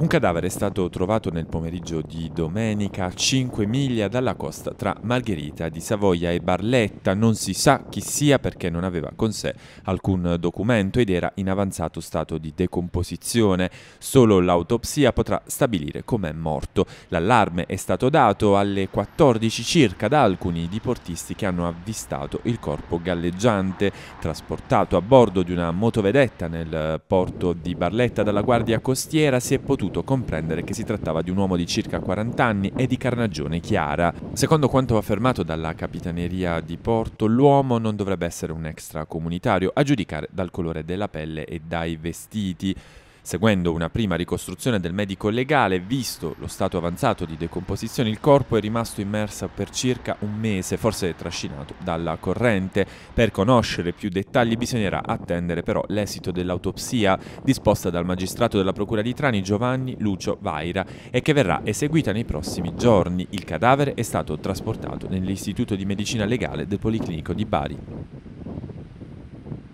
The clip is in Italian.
Un cadavere è stato trovato nel pomeriggio di domenica a 5 miglia dalla costa tra Margherita di Savoia e Barletta. Non si sa chi sia perché non aveva con sé alcun documento ed era in avanzato stato di decomposizione. Solo l'autopsia potrà stabilire com'è morto. L'allarme è stato dato alle 14 circa da alcuni diportisti che hanno avvistato il corpo galleggiante, trasportato a bordo di una motovedetta nel porto di Barletta dalla Guardia Costiera si è potuto potuto comprendere che si trattava di un uomo di circa 40 anni e di carnagione chiara. Secondo quanto affermato dalla Capitaneria di Porto, l'uomo non dovrebbe essere un extracomunitario, a giudicare dal colore della pelle e dai vestiti. Seguendo una prima ricostruzione del medico legale, visto lo stato avanzato di decomposizione, il corpo è rimasto immerso per circa un mese, forse trascinato dalla corrente. Per conoscere più dettagli bisognerà attendere però l'esito dell'autopsia disposta dal magistrato della Procura di Trani Giovanni Lucio Vaira e che verrà eseguita nei prossimi giorni. Il cadavere è stato trasportato nell'Istituto di Medicina Legale del Policlinico di Bari.